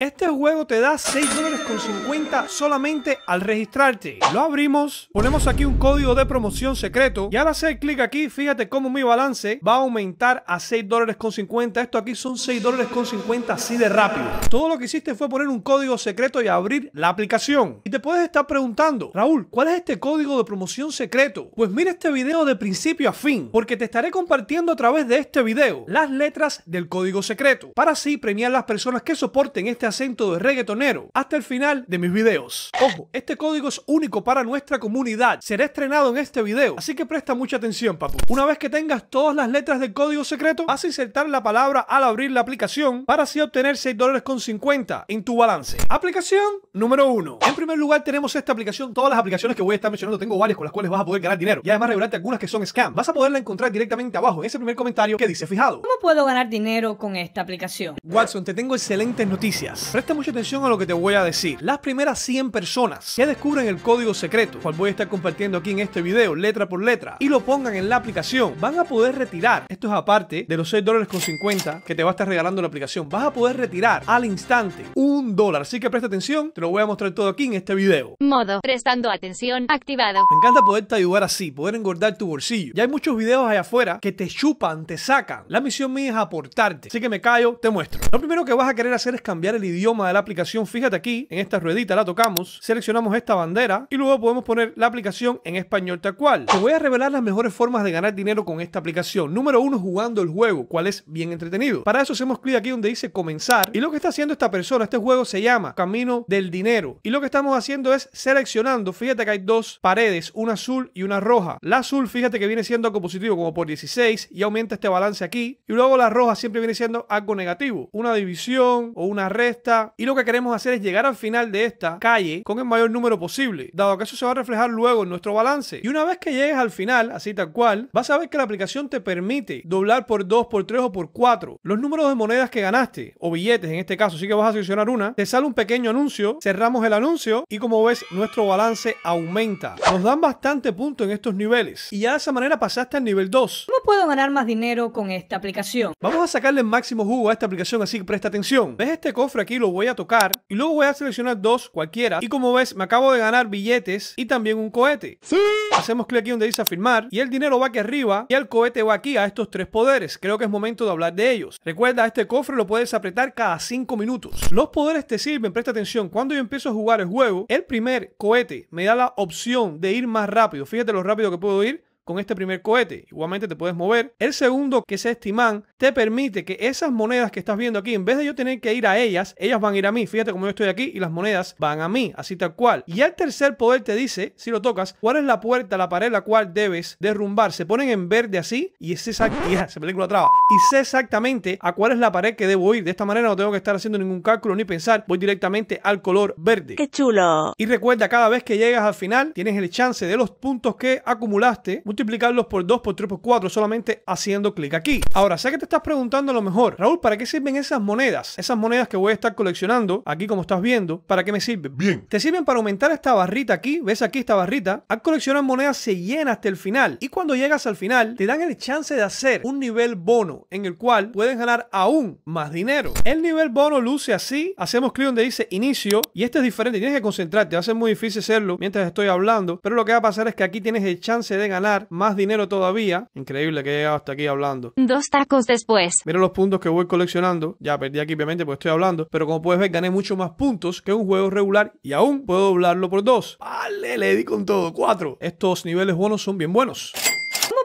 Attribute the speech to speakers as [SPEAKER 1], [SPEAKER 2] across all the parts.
[SPEAKER 1] Este juego te da 6 dólares con 50 solamente al registrarte. Lo abrimos, ponemos aquí un código de promoción secreto y al hacer clic aquí, fíjate cómo mi balance va a aumentar a 6 dólares con 50. Esto aquí son 6 dólares con 50 así de rápido. Todo lo que hiciste fue poner un código secreto y abrir la aplicación. Y te puedes estar preguntando, Raúl, ¿cuál es este código de promoción secreto? Pues mira este video de principio a fin, porque te estaré compartiendo a través de este video las letras del código secreto, para así premiar las personas que soporten este acento de reggaetonero hasta el final de mis videos. Ojo, este código es único para nuestra comunidad. Será estrenado en este video, así que presta mucha atención, papu. Una vez que tengas todas las letras del código secreto, vas a insertar la palabra al abrir la aplicación para así obtener 6 dólares con 50 en tu balance. Aplicación número 1. En primer lugar tenemos esta aplicación. Todas las aplicaciones que voy a estar mencionando tengo varias con las cuales vas a poder ganar dinero y además revelarte algunas que son scam. Vas a poderla encontrar directamente abajo en ese primer comentario que dice fijado. ¿Cómo puedo ganar dinero con esta aplicación? Watson, te tengo excelentes noticias. Presta mucha atención a lo que te voy a decir. Las primeras 100 personas que descubren el código secreto, cual voy a estar compartiendo aquí en este video, letra por letra, y lo pongan en la aplicación, van a poder retirar, esto es aparte de los 6 dólares con 50 que te va a estar regalando la aplicación, vas a poder retirar al instante un dólar. Así que presta atención, te lo voy a mostrar todo aquí en este video. Modo, prestando atención, activado. Me encanta poderte ayudar así, poder engordar tu bolsillo. Ya hay muchos videos allá afuera que te chupan, te sacan. La misión mía es aportarte. Así que me callo, te muestro. Lo primero que vas a querer hacer es cambiar el idioma de la aplicación. Fíjate aquí, en esta ruedita la tocamos, seleccionamos esta bandera y luego podemos poner la aplicación en español tal cual. Te voy a revelar las mejores formas de ganar dinero con esta aplicación. Número uno, jugando el juego, cual es bien entretenido. Para eso hacemos clic aquí donde dice comenzar y lo que está haciendo esta persona, este juego se llama Camino del Dinero y lo que estamos haciendo es seleccionando, fíjate que hay dos paredes, una azul y una roja. La azul, fíjate que viene siendo algo positivo como por 16 y aumenta este balance aquí y luego la roja siempre viene siendo algo negativo, una división o una red y lo que queremos hacer es llegar al final de esta calle con el mayor número posible, dado que eso se va a reflejar luego en nuestro balance. Y una vez que llegues al final, así tal cual, vas a ver que la aplicación te permite doblar por 2, por 3 o por 4 los números de monedas que ganaste, o billetes en este caso, así que vas a seleccionar una, te sale un pequeño anuncio, cerramos el anuncio y como ves nuestro balance aumenta. Nos dan bastante punto en estos niveles y ya de esa manera pasaste al nivel 2. ¿Cómo puedo ganar más dinero con esta aplicación? Vamos a sacarle el máximo jugo a esta aplicación, así que presta atención. ¿Ves este cofre aquí lo voy a tocar y luego voy a seleccionar dos cualquiera y como ves me acabo de ganar billetes y también un cohete. Hacemos clic aquí donde dice afirmar y el dinero va aquí arriba y el cohete va aquí a estos tres poderes. Creo que es momento de hablar de ellos. Recuerda, este cofre lo puedes apretar cada cinco minutos. Los poderes te sirven, presta atención, cuando yo empiezo a jugar el juego, el primer cohete me da la opción de ir más rápido. Fíjate lo rápido que puedo ir con este primer cohete. Igualmente te puedes mover. El segundo, que es este te permite que esas monedas que estás viendo aquí, en vez de yo tener que ir a ellas, ellas van a ir a mí. Fíjate cómo yo estoy aquí y las monedas van a mí, así tal cual. Y el tercer poder te dice, si lo tocas, cuál es la puerta, la pared, la cual debes derrumbar. Se ponen en verde así y es exactamente... se me traba. Y sé exactamente a cuál es la pared que debo ir. De esta manera no tengo que estar haciendo ningún cálculo ni pensar. Voy directamente al color verde. ¡Qué chulo! Y recuerda, cada vez que llegas al final, tienes el chance de los puntos que acumulaste multiplicarlos por 2, por 3, por 4, solamente haciendo clic aquí. Ahora, sé que te estás preguntando a lo mejor, Raúl, ¿para qué sirven esas monedas? Esas monedas que voy a estar coleccionando, aquí como estás viendo, ¿para qué me sirven? Bien. Te sirven para aumentar esta barrita aquí, ves aquí esta barrita. Al coleccionar monedas se llena hasta el final y cuando llegas al final te dan el chance de hacer un nivel bono en el cual puedes ganar aún más dinero. El nivel bono luce así, hacemos clic donde dice inicio y este es diferente, tienes que concentrarte, va a ser muy difícil hacerlo mientras estoy hablando, pero lo que va a pasar es que aquí tienes el chance de ganar más dinero todavía. Increíble que he llegado hasta aquí hablando. Dos tacos después. Mira los puntos que voy coleccionando. Ya perdí aquí, obviamente, porque estoy hablando. Pero como puedes ver, gané mucho más puntos que un juego regular y aún puedo doblarlo por dos. Vale, le di con todo. Cuatro. Estos niveles bonos son bien buenos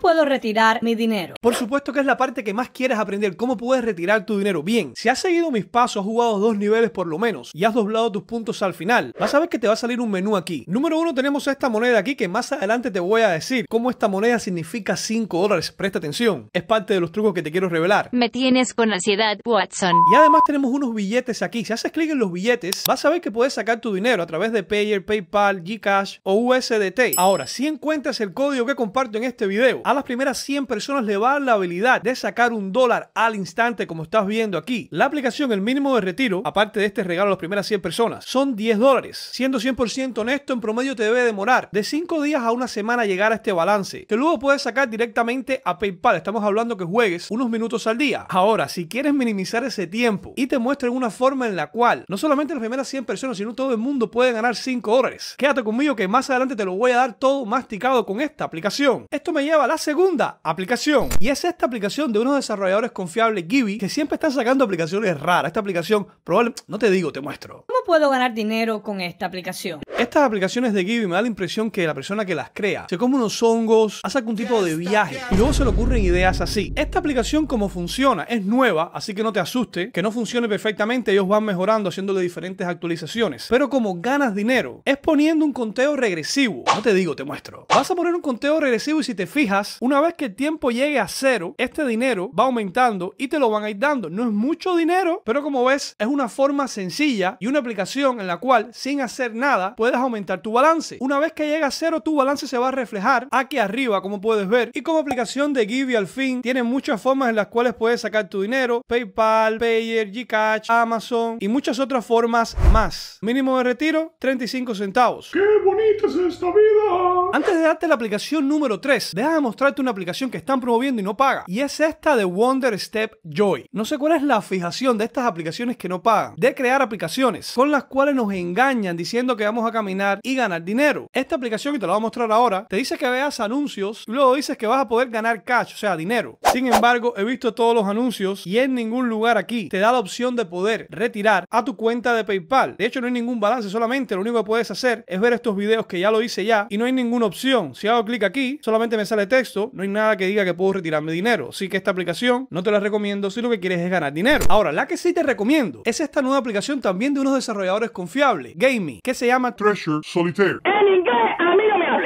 [SPEAKER 1] puedo retirar mi dinero? Por supuesto que es la parte que más quieres aprender, cómo puedes retirar tu dinero. Bien, si has seguido mis pasos, has jugado dos niveles por lo menos y has doblado tus puntos al final, vas a ver que te va a salir un menú aquí. Número uno tenemos esta moneda aquí que más adelante te voy a decir cómo esta moneda significa 5 dólares. Presta atención, es parte de los trucos que te quiero revelar. Me tienes con ansiedad, Watson. Y además tenemos unos billetes aquí. Si haces clic en los billetes, vas a ver que puedes sacar tu dinero a través de Payer, PayPal, Gcash o USDT. Ahora, si encuentras el código que comparto en este video, a las primeras 100 personas le va la habilidad de sacar un dólar al instante, como estás viendo aquí. La aplicación, el mínimo de retiro, aparte de este regalo a las primeras 100 personas, son 10 dólares. Siendo 100% honesto, en promedio te debe demorar de 5 días a una semana llegar a este balance, que luego puedes sacar directamente a PayPal. Estamos hablando que juegues unos minutos al día. Ahora, si quieres minimizar ese tiempo y te muestren una forma en la cual no solamente las primeras 100 personas, sino todo el mundo puede ganar 5 dólares, quédate conmigo que más adelante te lo voy a dar todo masticado con esta aplicación. Esto me lleva a la segunda aplicación. Y es esta aplicación de unos desarrolladores confiables, Gibi, que siempre están sacando aplicaciones raras. Esta aplicación, probablemente, no te digo, te muestro. ¿Cómo puedo ganar dinero con esta aplicación? Estas aplicaciones de Gibi me da la impresión que la persona que las crea se come unos hongos, hace algún tipo de viaje y luego se le ocurren ideas así. Esta aplicación, como funciona, es nueva, así que no te asuste que no funcione perfectamente, ellos van mejorando haciéndole diferentes actualizaciones. Pero como ganas dinero, es poniendo un conteo regresivo. No te digo, te muestro. Vas a poner un conteo regresivo y si te fijas, una vez que el tiempo llegue a cero, este dinero va aumentando y te lo van a ir dando. No es mucho dinero, pero como ves, es una forma sencilla y una aplicación en la cual sin hacer nada puedes aumentar tu balance. Una vez que llega a cero, tu balance se va a reflejar aquí arriba, como puedes ver. Y como aplicación de Give al fin, tiene muchas formas en las cuales puedes sacar tu dinero. PayPal, Payer, Gcash, Amazon y muchas otras formas más. Mínimo de retiro, 35 centavos. ¡Qué bonita es esta vida! Antes de darte la aplicación número 3, déjame mostrar una aplicación que están promoviendo y no paga. Y es esta de Wonder Step Joy. No sé cuál es la fijación de estas aplicaciones que no pagan, de crear aplicaciones con las cuales nos engañan diciendo que vamos a caminar y ganar dinero. Esta aplicación que te la voy a mostrar ahora, te dice que veas anuncios, luego dices que vas a poder ganar cash, o sea, dinero. Sin embargo, he visto todos los anuncios y en ningún lugar aquí te da la opción de poder retirar a tu cuenta de PayPal. De hecho, no hay ningún balance, solamente lo único que puedes hacer es ver estos videos que ya lo hice ya y no hay ninguna opción. Si hago clic aquí, solamente me sale texto no hay nada que diga que puedo retirarme dinero. Así que esta aplicación no te la recomiendo si lo que quieres es ganar dinero. Ahora, la que sí te recomiendo es esta nueva aplicación también de unos desarrolladores confiables, gaming que se llama Treasure Solitaire. En inglés, me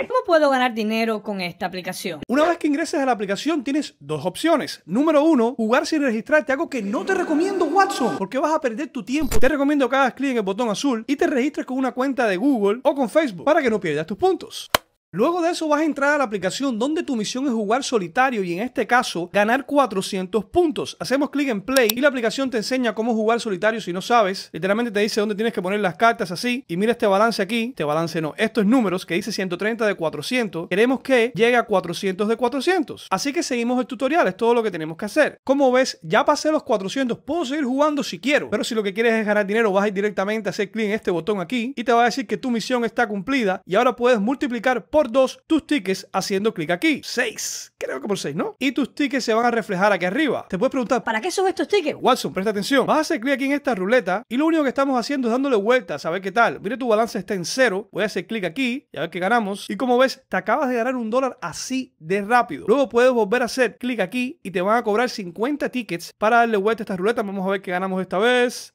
[SPEAKER 1] ¿Cómo puedo ganar dinero con esta aplicación? Una vez que ingreses a la aplicación tienes dos opciones. Número uno, jugar sin registrarte, algo que no te recomiendo, Watson, porque vas a perder tu tiempo. Te recomiendo que hagas clic en el botón azul y te registres con una cuenta de Google o con Facebook para que no pierdas tus puntos. Luego de eso vas a entrar a la aplicación donde tu misión es jugar solitario y en este caso ganar 400 puntos. Hacemos clic en play y la aplicación te enseña cómo jugar solitario si no sabes. Literalmente te dice dónde tienes que poner las cartas así y mira este balance aquí, este balance no, estos números que dice 130 de 400, queremos que llegue a 400 de 400. Así que seguimos el tutorial, es todo lo que tenemos que hacer. Como ves, ya pasé los 400, puedo seguir jugando si quiero, pero si lo que quieres es ganar dinero vas a ir directamente a hacer clic en este botón aquí y te va a decir que tu misión está cumplida y ahora puedes multiplicar por dos tus tickets haciendo clic aquí. 6, creo que por 6, ¿no? Y tus tickets se van a reflejar aquí arriba. Te puedes preguntar, ¿para qué son estos tickets? Watson, presta atención. Vas a hacer clic aquí en esta ruleta y lo único que estamos haciendo es dándole vueltas a ver qué tal. Mira, tu balance está en cero. Voy a hacer clic aquí y a ver qué ganamos. Y como ves, te acabas de ganar un dólar así de rápido. Luego puedes volver a hacer clic aquí y te van a cobrar 50 tickets para darle vuelta a esta ruleta. Vamos a ver qué ganamos esta vez.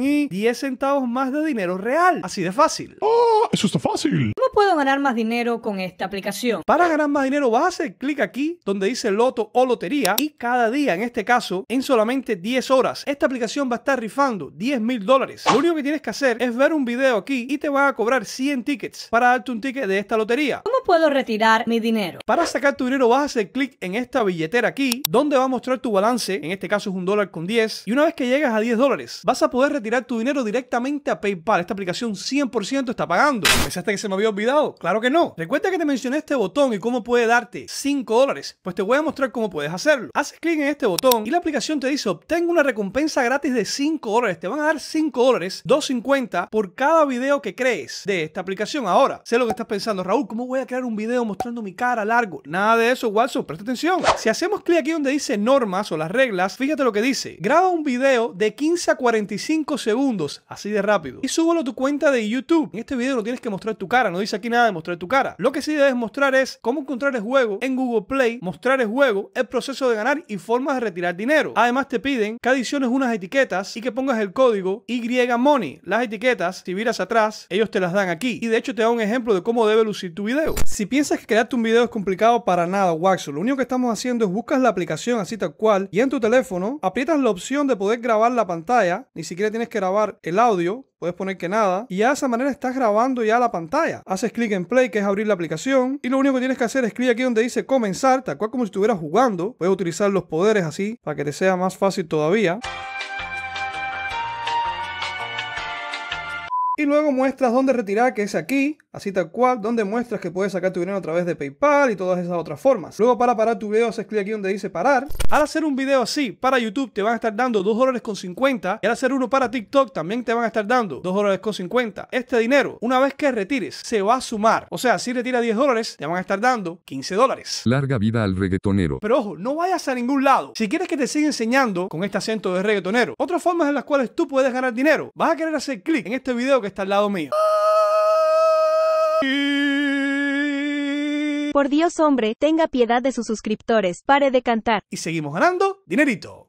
[SPEAKER 1] y 10 centavos más de dinero real. Así de fácil. ¡Oh! Eso está fácil. ¿Cómo puedo ganar más dinero con esta aplicación. Para ganar más dinero vas a hacer clic aquí donde dice loto o lotería y cada día, en este caso, en solamente 10 horas, esta aplicación va a estar rifando 10 mil dólares. Lo único que tienes que hacer es ver un video aquí y te van a cobrar 100 tickets para darte un ticket de esta lotería. ¿Cómo puedo retirar mi dinero? Para sacar tu dinero vas a hacer clic en esta billetera aquí donde va a mostrar tu balance, en este caso es un dólar con 10 y una vez que llegas a 10 dólares vas a poder retirar tu dinero directamente a PayPal. Esta aplicación 100% está pagando. ¿Pensaste que se me había olvidado? Claro que no. Recuerda que te mencioné este botón y cómo puede darte 5 dólares. Pues te voy a mostrar cómo puedes hacerlo. Haces clic en este botón y la aplicación te dice obtengo una recompensa gratis de 5 dólares. Te van a dar 5 dólares, 2.50 por cada video que crees de esta aplicación. Ahora, sé lo que estás pensando, Raúl, ¿cómo voy a crear un video mostrando mi cara largo? Nada de eso, Watson, presta atención. Si hacemos clic aquí donde dice normas o las reglas, fíjate lo que dice. Graba un video de 15 a 45 segundos, así de rápido, y súbalo a tu cuenta de YouTube. En este video no tienes que mostrar tu cara, no dice aquí nada de mostrar de tu cara. Lo que sí debes mostrar es cómo encontrar el juego en Google Play, mostrar el juego, el proceso de ganar y formas de retirar dinero. Además te piden que adiciones unas etiquetas y que pongas el código money Las etiquetas, si miras atrás, ellos te las dan aquí. Y de hecho te da un ejemplo de cómo debe lucir tu video. Si piensas que crearte un video es complicado, para nada, Waxo. Lo único que estamos haciendo es buscas la aplicación así tal cual y en tu teléfono aprietas la opción de poder grabar la pantalla. Ni siquiera tienes que grabar el audio puedes poner que nada, y ya de esa manera estás grabando ya la pantalla. Haces clic en play, que es abrir la aplicación, y lo único que tienes que hacer es clic aquí donde dice comenzar, tal cual como si estuvieras jugando. Puedes utilizar los poderes así, para que te sea más fácil todavía. Y luego muestras dónde retirar, que es aquí, así tal cual, donde muestras que puedes sacar tu dinero a través de PayPal y todas esas otras formas. Luego para parar tu video haces clic aquí donde dice parar. Al hacer un video así para YouTube te van a estar dando 2 dólares con 50 y al hacer uno para TikTok también te van a estar dando 2 dólares con 50. Este dinero, una vez que retires, se va a sumar. O sea, si retira 10 dólares, te van a estar dando 15 dólares. Larga vida al reggaetonero. Pero ojo, no vayas a ningún lado. Si quieres que te siga enseñando con este acento de reggaetonero, otras formas en las cuales tú puedes ganar dinero, vas a querer hacer clic en este video que está al lado mío. Por Dios, hombre, tenga piedad de sus suscriptores, pare de cantar. Y seguimos ganando dinerito.